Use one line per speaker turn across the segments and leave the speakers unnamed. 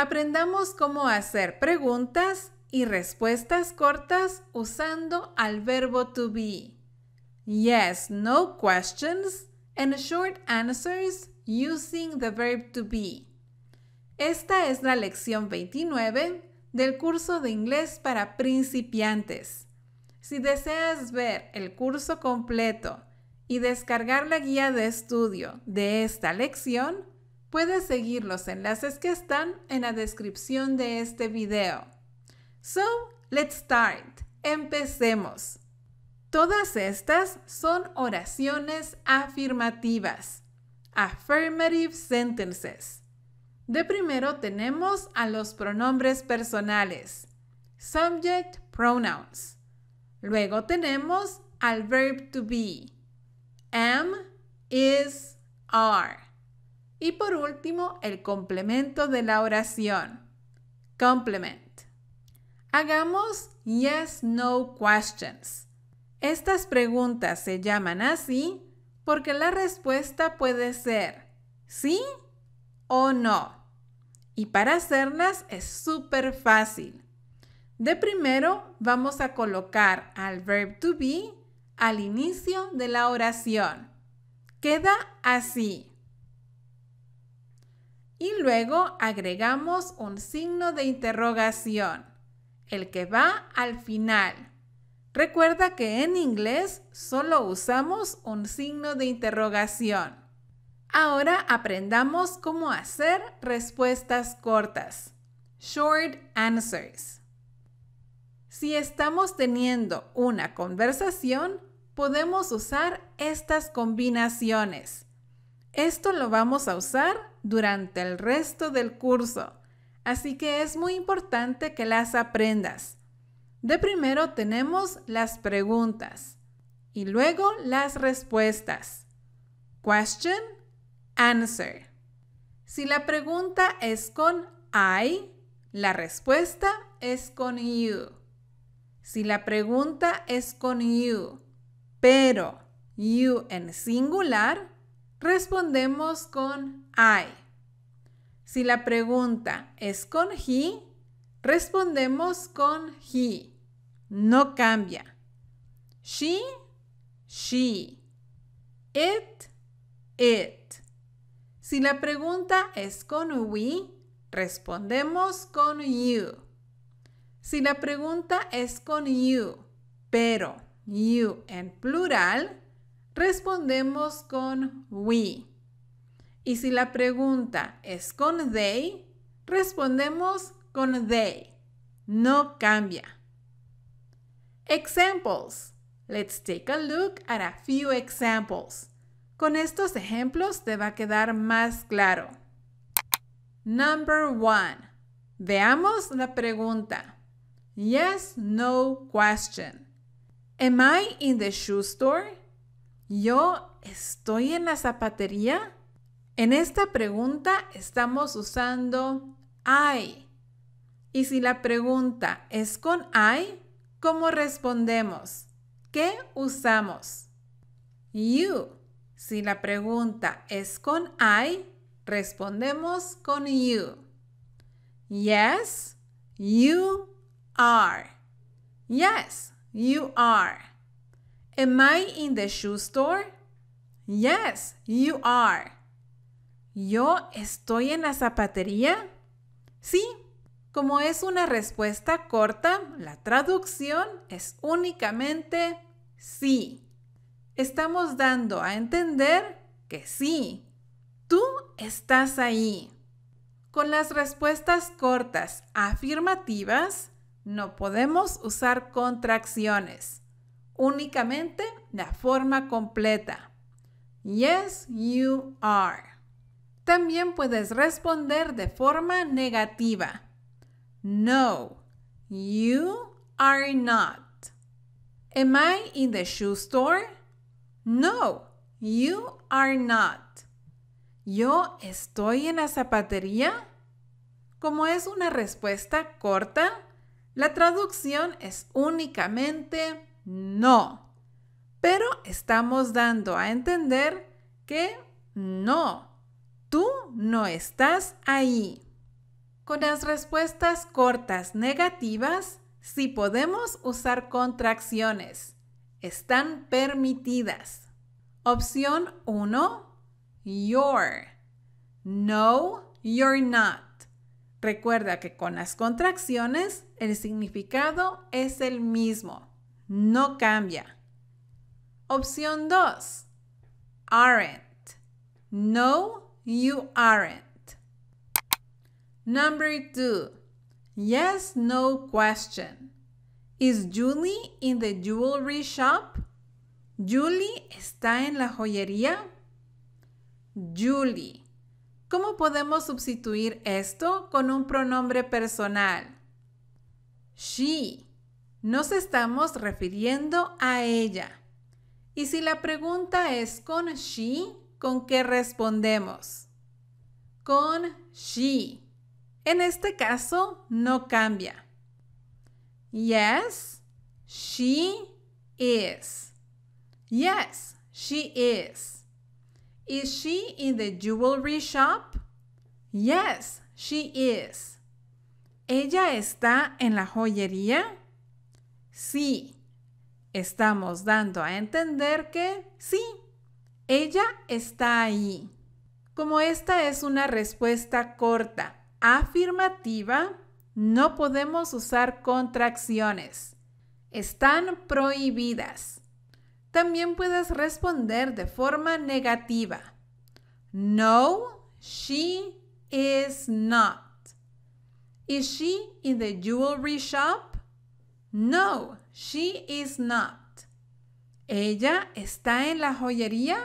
Aprendamos cómo hacer preguntas y respuestas cortas usando al verbo to be. Yes, no questions and short answers using the verb to be. Esta es la lección 29 del curso de inglés para principiantes. Si deseas ver el curso completo y descargar la guía de estudio de esta lección, Puedes seguir los enlaces que están en la descripción de este video. So, let's start. Empecemos. Todas estas son oraciones afirmativas. Affirmative sentences. De primero tenemos a los pronombres personales. Subject pronouns. Luego tenemos al verb to be. Am, is, are. Y por último, el complemento de la oración. Complement. Hagamos yes, no questions. Estas preguntas se llaman así porque la respuesta puede ser sí o no. Y para hacerlas es súper fácil. De primero vamos a colocar al verb to be al inicio de la oración. Queda así y luego agregamos un signo de interrogación, el que va al final. Recuerda que en inglés solo usamos un signo de interrogación. Ahora aprendamos cómo hacer respuestas cortas, short answers. Si estamos teniendo una conversación, podemos usar estas combinaciones. Esto lo vamos a usar durante el resto del curso, así que es muy importante que las aprendas. De primero tenemos las preguntas y luego las respuestas. Question, answer. Si la pregunta es con I, la respuesta es con you. Si la pregunta es con you, pero you en singular, respondemos con I. Si la pregunta es con he, respondemos con he. No cambia. She, she. It, it. Si la pregunta es con we, respondemos con you. Si la pregunta es con you, pero you en plural, respondemos con we. Y si la pregunta es con they, respondemos con they. No cambia. Examples. Let's take a look at a few examples. Con estos ejemplos te va a quedar más claro. Number one. Veamos la pregunta. Yes, no question. Am I in the shoe store? ¿Yo estoy en la zapatería? En esta pregunta estamos usando I. Y si la pregunta es con I, ¿cómo respondemos? ¿Qué usamos? You. Si la pregunta es con I, respondemos con you. Yes, you are. Yes, you are. Am I in the shoe store? Yes, you are. ¿Yo estoy en la zapatería? Sí. Como es una respuesta corta, la traducción es únicamente sí. Estamos dando a entender que sí. Tú estás ahí. Con las respuestas cortas afirmativas, no podemos usar contracciones únicamente la forma completa. Yes, you are. También puedes responder de forma negativa. No, you are not. Am I in the shoe store? No, you are not. ¿Yo estoy en la zapatería? Como es una respuesta corta, la traducción es únicamente no. Pero estamos dando a entender que no, tú no estás ahí. Con las respuestas cortas negativas, sí podemos usar contracciones. Están permitidas. Opción 1. You're. No, you're not. Recuerda que con las contracciones el significado es el mismo no cambia. Opción 2. Aren't. No, you aren't. Number 2. Yes, no question. Is Julie in the jewelry shop? Julie está en la joyería. Julie. ¿Cómo podemos sustituir esto con un pronombre personal? She. Nos estamos refiriendo a ella. Y si la pregunta es con she, ¿con qué respondemos? Con she. En este caso, no cambia. Yes, she is. Yes, she is. Is she in the jewelry shop? Yes, she is. ¿Ella está en la joyería? Sí, estamos dando a entender que sí, ella está ahí. Como esta es una respuesta corta, afirmativa, no podemos usar contracciones. Están prohibidas. También puedes responder de forma negativa. No, she is not. Is she in the jewelry shop? No, she is not. ¿Ella está en la joyería?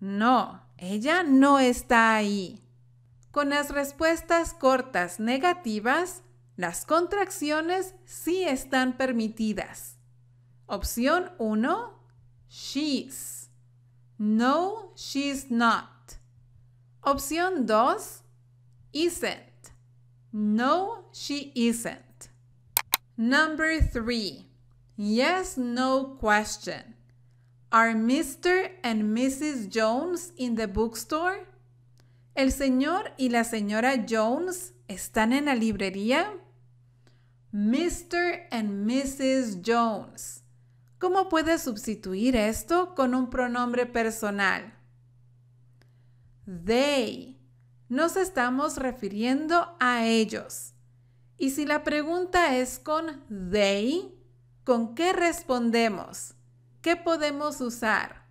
No, ella no está ahí. Con las respuestas cortas negativas, las contracciones sí están permitidas. Opción 1. She's. No, she's not. Opción 2. Isn't. No, she isn't. Number 3. yes no question. Are Mr. and Mrs. Jones in the bookstore? ¿El señor y la señora Jones están en la librería? Mr. and Mrs. Jones. ¿Cómo puedes sustituir esto con un pronombre personal? They. Nos estamos refiriendo a ellos. Y si la pregunta es con they, ¿con qué respondemos? ¿Qué podemos usar?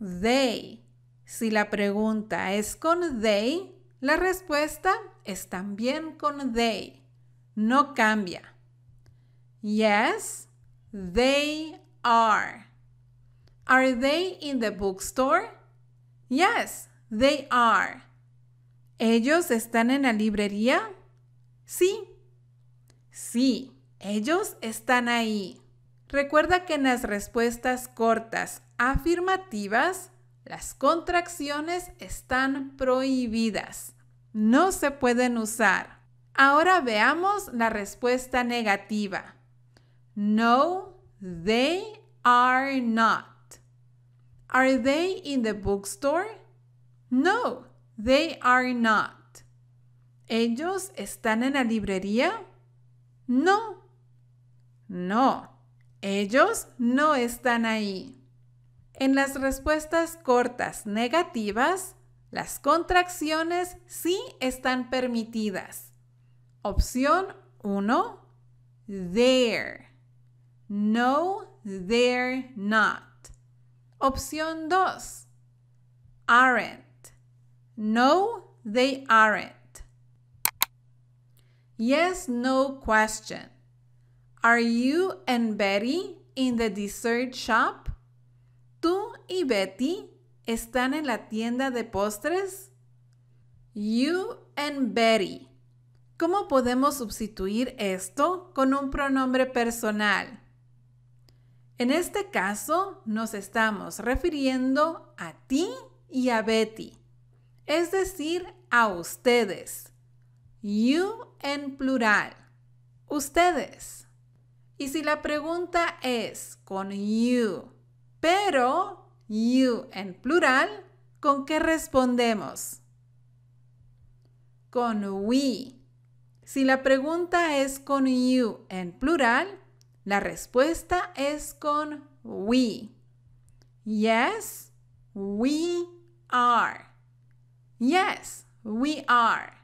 They. Si la pregunta es con they, la respuesta es también con they. No cambia. Yes, they are. Are they in the bookstore? Yes, they are. ¿Ellos están en la librería? Sí, sí, ellos están ahí. Recuerda que en las respuestas cortas afirmativas, las contracciones están prohibidas. No se pueden usar. Ahora veamos la respuesta negativa. No, they are not. Are they in the bookstore? No, they are not. ¿Ellos están en la librería? No. No. Ellos no están ahí. En las respuestas cortas negativas, las contracciones sí están permitidas. Opción 1. There. No, they're not. Opción 2. Aren't. No, they aren't. Yes, no question. Are you and Betty in the dessert shop? ¿Tú y Betty están en la tienda de postres? You and Betty. ¿Cómo podemos sustituir esto con un pronombre personal? En este caso, nos estamos refiriendo a ti y a Betty, es decir, a ustedes you en plural, ustedes. Y si la pregunta es con you, pero you en plural, ¿con qué respondemos? Con we. Si la pregunta es con you en plural, la respuesta es con we. Yes, we are. Yes, we are.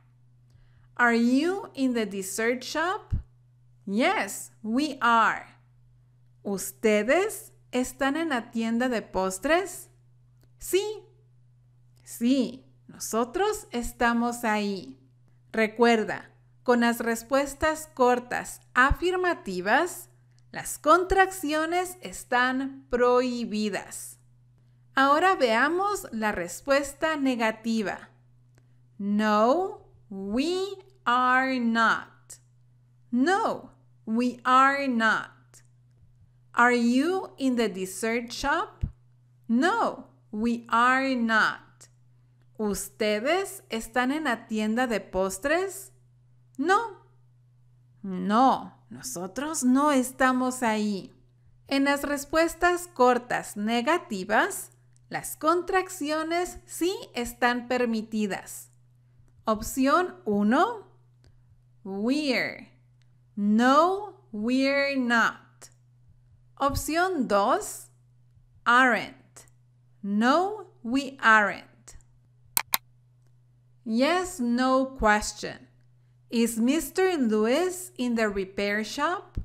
Are you in the dessert shop? Yes, we are. ¿Ustedes están en la tienda de postres? Sí. Sí, nosotros estamos ahí. Recuerda, con las respuestas cortas afirmativas, las contracciones están prohibidas. Ahora veamos la respuesta negativa. No, we are not. No, we are not. Are you in the dessert shop? No, we are not. ¿Ustedes están en la tienda de postres? No. No, nosotros no estamos ahí. En las respuestas cortas negativas, las contracciones sí están permitidas. Opción 1. We're. No, we're not. Opción 2. Aren't. No, we aren't. Yes, no question. Is Mr. Lewis in the repair shop?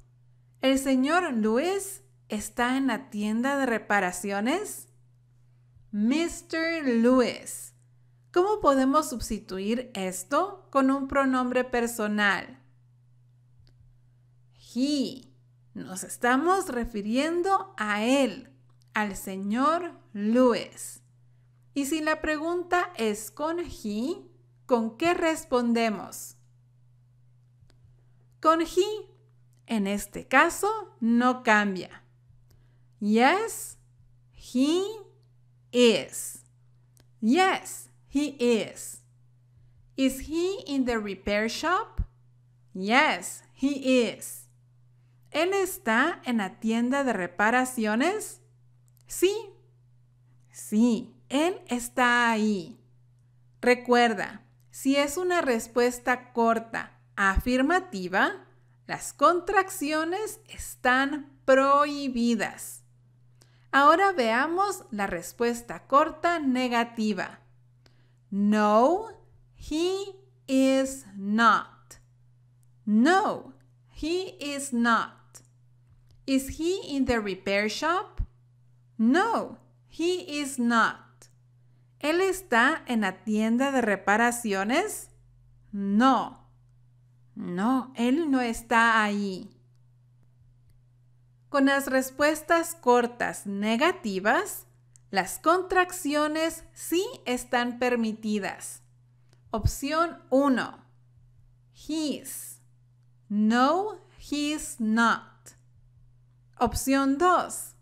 ¿El señor Lewis está en la tienda de reparaciones? Mr. Lewis. ¿Cómo podemos sustituir esto con un pronombre personal? He. Nos estamos refiriendo a él, al señor Lewis. Y si la pregunta es con he, ¿con qué respondemos? Con he, en este caso, no cambia. Yes, he is. Yes, He is. Is he in the repair shop? Yes, he is. ¿Él está en la tienda de reparaciones? Sí. Sí, él está ahí. Recuerda, si es una respuesta corta, afirmativa, las contracciones están prohibidas. Ahora veamos la respuesta corta negativa. No, he is not. No, he is not. Is he in the repair shop? No, he is not. ¿Él está en la tienda de reparaciones? No. No, él no está ahí. Con las respuestas cortas negativas, las contracciones sí están permitidas. Opción 1. He's. No, he's not. Opción 2.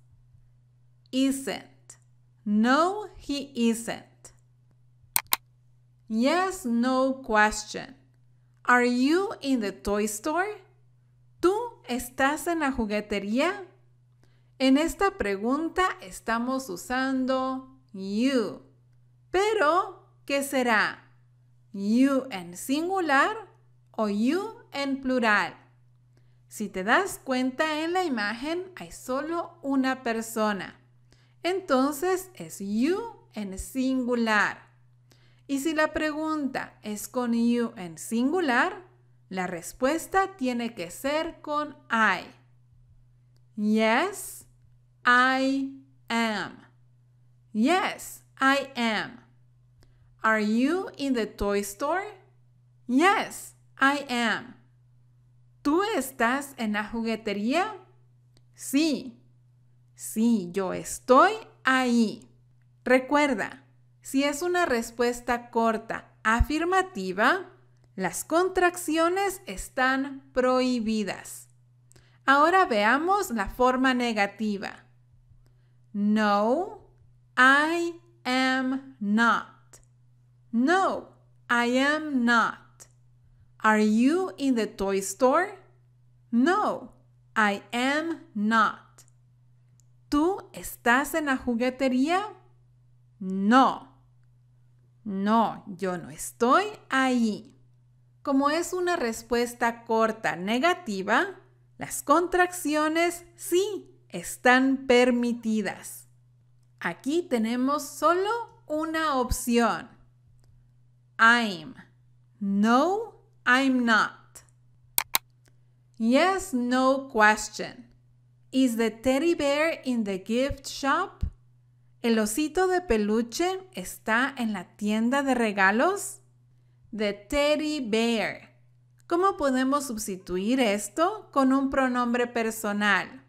Isn't. No, he isn't. Yes, no question. Are you in the toy store? ¿Tú estás en la juguetería? En esta pregunta estamos usando you. Pero, ¿qué será? ¿You en singular o you en plural? Si te das cuenta en la imagen hay solo una persona. Entonces es you en singular. Y si la pregunta es con you en singular, la respuesta tiene que ser con I. Yes, I am. Yes, I am. Are you in the toy store? Yes, I am. ¿Tú estás en la juguetería? Sí. Sí, yo estoy ahí. Recuerda, si es una respuesta corta afirmativa, las contracciones están prohibidas. Ahora veamos la forma negativa. No, I am not. No, I am not. Are you in the toy store? No, I am not. ¿Tú estás en la juguetería? No. No, yo no estoy ahí. Como es una respuesta corta negativa, las contracciones sí están permitidas. Aquí tenemos solo una opción. I'm. No, I'm not. Yes, no question. Is the teddy bear in the gift shop? ¿El osito de peluche está en la tienda de regalos? The teddy bear ¿Cómo podemos sustituir esto con un pronombre personal?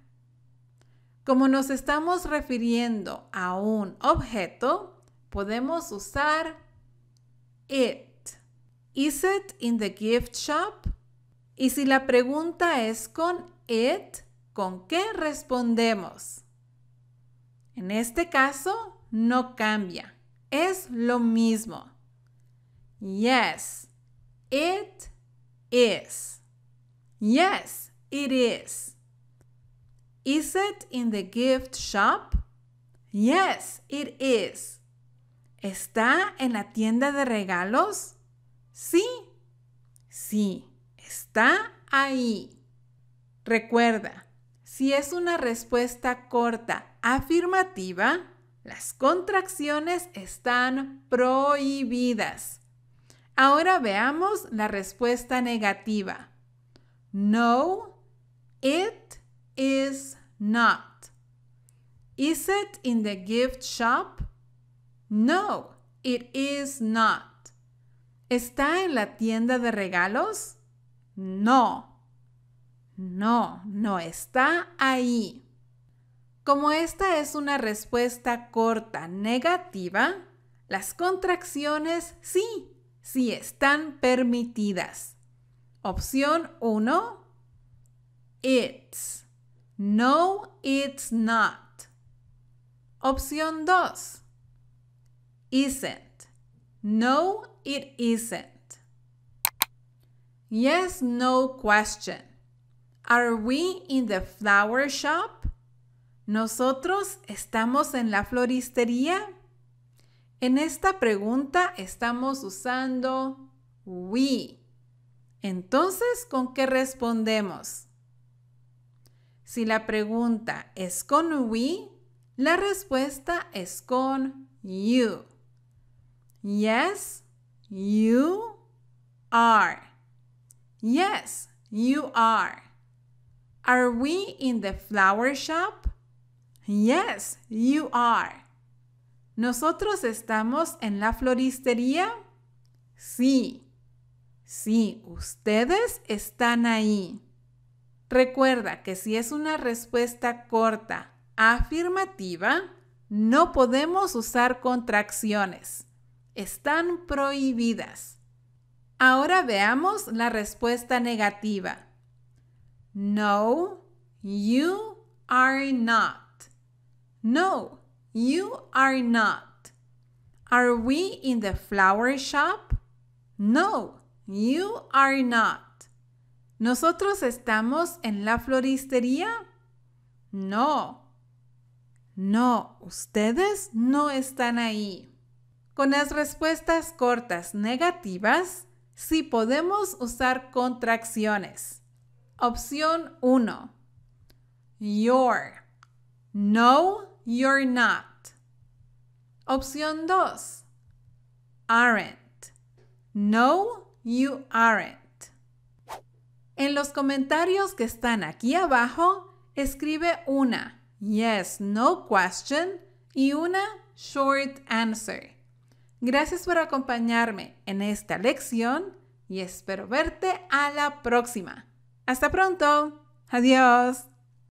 Como nos estamos refiriendo a un objeto, podemos usar it. Is it in the gift shop? Y si la pregunta es con it, ¿con qué respondemos? En este caso, no cambia. Es lo mismo. Yes, it is. Yes, it is. Is it in the gift shop? Yes, it is. ¿Está en la tienda de regalos? Sí. Sí, está ahí. Recuerda, si es una respuesta corta afirmativa, las contracciones están prohibidas. Ahora veamos la respuesta negativa. No, it is not. Is it in the gift shop? No, it is not. ¿Está en la tienda de regalos? No. No, no está ahí. Como esta es una respuesta corta negativa, las contracciones sí si están permitidas. Opción 1. It's. No, it's not. Opción 2. Isn't. No, it isn't. Yes, no question. Are we in the flower shop? ¿Nosotros estamos en la floristería? En esta pregunta estamos usando we. Entonces, ¿con qué respondemos? Si la pregunta es con we, la respuesta es con you. Yes, you are. Yes, you are. Are we in the flower shop? Yes, you are. ¿Nosotros estamos en la floristería? Sí, sí, ustedes están ahí. Recuerda que si es una respuesta corta, afirmativa, no podemos usar contracciones. Están prohibidas. Ahora veamos la respuesta negativa. No, you are not. No, You are not. Are we in the flower shop? No, you are not. ¿Nosotros estamos en la floristería? No. No, ustedes no están ahí. Con las respuestas cortas negativas, sí podemos usar contracciones. Opción 1. Your. No, You're not. Opción 2. Aren't. No, you aren't. En los comentarios que están aquí abajo, escribe una yes, no question y una short answer. Gracias por acompañarme en esta lección y espero verte a la próxima. Hasta pronto. Adiós.